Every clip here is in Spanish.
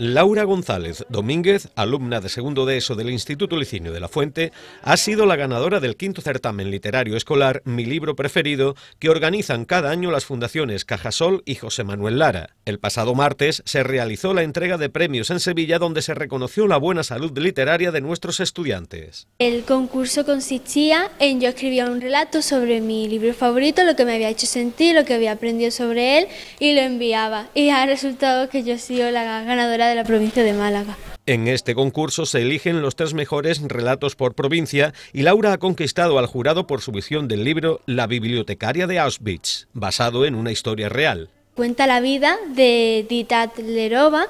Laura González Domínguez, alumna de segundo de ESO del Instituto Licinio de la Fuente, ha sido la ganadora del quinto certamen literario escolar Mi libro preferido, que organizan cada año las fundaciones Cajasol y José Manuel Lara. El pasado martes se realizó la entrega de premios en Sevilla donde se reconoció la buena salud literaria de nuestros estudiantes. El concurso consistía en yo escribía un relato sobre mi libro favorito, lo que me había hecho sentir, lo que había aprendido sobre él y lo enviaba. Y ha resultado que yo he sido la ganadora de la provincia de Málaga. En este concurso se eligen los tres mejores relatos por provincia y Laura ha conquistado al jurado por su visión del libro La bibliotecaria de Auschwitz, basado en una historia real. Cuenta la vida de Dita Tlerova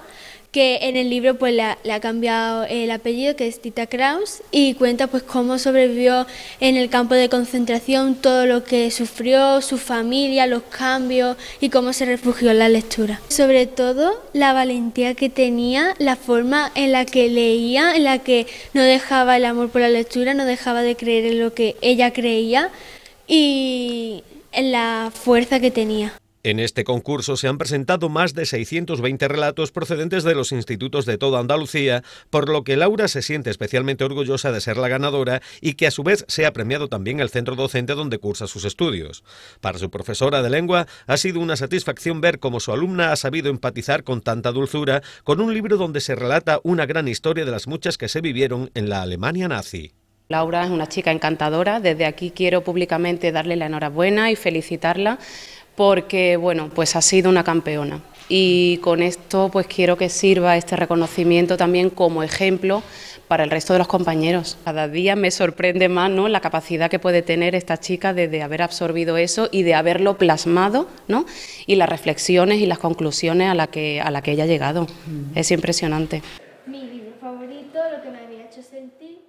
que en el libro pues le ha, cambiado el apellido, que es Tita Kraus, y cuenta pues cómo sobrevivió en el campo de concentración, todo lo que sufrió, su familia, los cambios y cómo se refugió en la lectura. Sobre todo la valentía que tenía, la forma en la que leía, en la que no dejaba el amor por la lectura, no dejaba de creer en lo que ella creía y en la fuerza que tenía. En este concurso se han presentado más de 620 relatos procedentes de los institutos de toda Andalucía, por lo que Laura se siente especialmente orgullosa de ser la ganadora y que a su vez sea premiado también el centro docente donde cursa sus estudios. Para su profesora de lengua ha sido una satisfacción ver cómo su alumna ha sabido empatizar con tanta dulzura con un libro donde se relata una gran historia de las muchas que se vivieron en la Alemania nazi. Laura es una chica encantadora, desde aquí quiero públicamente darle la enhorabuena y felicitarla porque bueno, pues ha sido una campeona. Y con esto pues quiero que sirva este reconocimiento también como ejemplo para el resto de los compañeros. Cada día me sorprende más ¿no? la capacidad que puede tener esta chica de, haber absorbido eso y de haberlo plasmado ¿no? y las reflexiones y las conclusiones a las que, a la que ella ha llegado. Es impresionante. Mi libro favorito, lo que me había hecho sentir